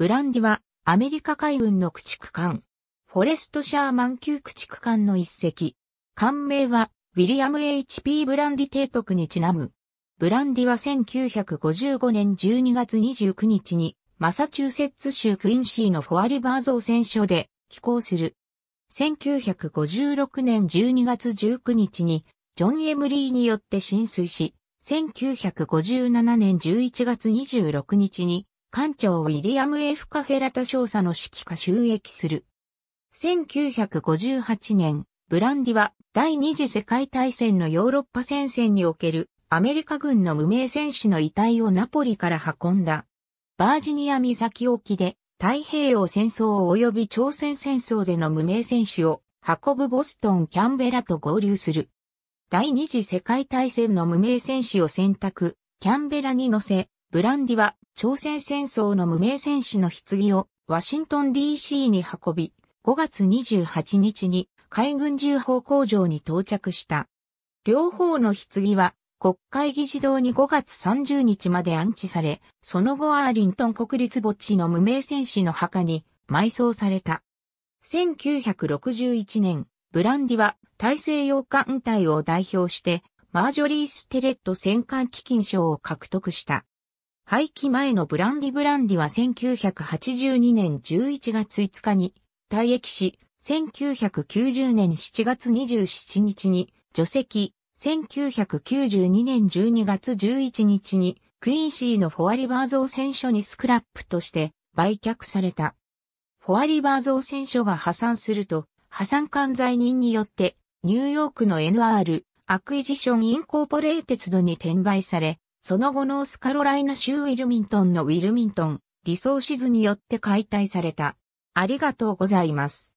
ブランディはアメリカ海軍の駆逐艦、フォレスト・シャーマン級駆逐艦の一隻。艦名は、ウィリアム・ H.P. ブランディ提督にちなむ。ブランディは1955年12月29日に、マサチューセッツ州クインシーのフォアリバー造船所で寄港する。1956年12月19日に、ジョン・エムリーによって浸水し、1957年11月26日に艦長ウィリアム・ F・ カフェラタ少佐の指揮下収益する。1958年、ブランディは第二次世界大戦のヨーロッパ戦線におけるアメリカ軍の無名戦士の遺体をナポリから運んだ。バージニア岬沖で太平洋戦争及び朝鮮戦争での無名戦士を運ぶボストン・キャンベラと合流する。第二次世界大戦の無名戦士を選択、キャンベラに乗せ、ブランディは朝鮮戦争の無名戦士の棺をワシントン DC に運び、5月28日に海軍重砲工場に到着した。両方の棺は国会議事堂に5月30日まで安置され、その後アーリントン国立墓地の無名戦士の墓に埋葬された。1961年、ブランディは大西洋艦隊を代表してマージョリー・ステレット戦艦基金賞を獲得した。廃棄前のブランディブランディは1982年11月5日に退役し、1990年7月27日に除籍、1992年12月11日にクイーシーのフォアリバー造船所にスクラップとして売却された。フォアリバー造船所が破産すると、破産管財人によってニューヨークの NR アクイジションインコーポレーテッドに転売され、その後ノースカロライナ州ウィルミントンのウィルミントン、リソーシズによって解体された。ありがとうございます。